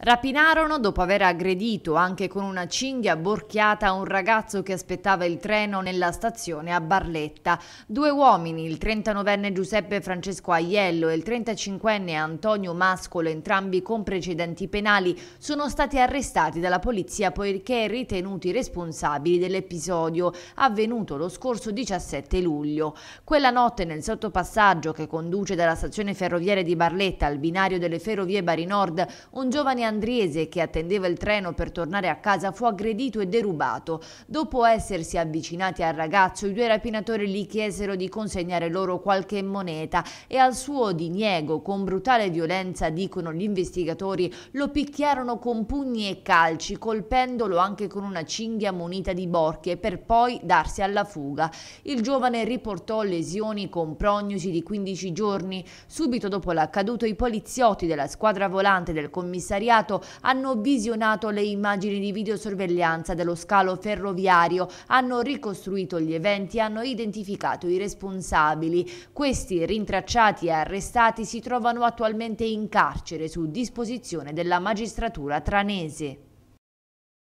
Rapinarono dopo aver aggredito anche con una cinghia borchiata un ragazzo che aspettava il treno nella stazione a Barletta. Due uomini, il 39enne Giuseppe Francesco Aiello e il 35enne Antonio Mascolo, entrambi con precedenti penali, sono stati arrestati dalla polizia poiché ritenuti responsabili dell'episodio avvenuto lo scorso 17 luglio. Quella notte nel sottopassaggio che conduce dalla stazione ferroviaria di Barletta al binario delle ferrovie Bari Nord, un giovane andriese che attendeva il treno per tornare a casa fu aggredito e derubato. Dopo essersi avvicinati al ragazzo, i due rapinatori gli chiesero di consegnare loro qualche moneta e al suo diniego, con brutale violenza, dicono gli investigatori, lo picchiarono con pugni e calci, colpendolo anche con una cinghia munita di borchie per poi darsi alla fuga. Il giovane riportò lesioni con prognosi di 15 giorni. Subito dopo l'accaduto i poliziotti della squadra volante del commissariato Comitato hanno visionato le immagini di videosorveglianza dello scalo ferroviario, hanno ricostruito gli eventi e hanno identificato i responsabili. Questi rintracciati e arrestati si trovano attualmente in carcere su disposizione della magistratura tranese.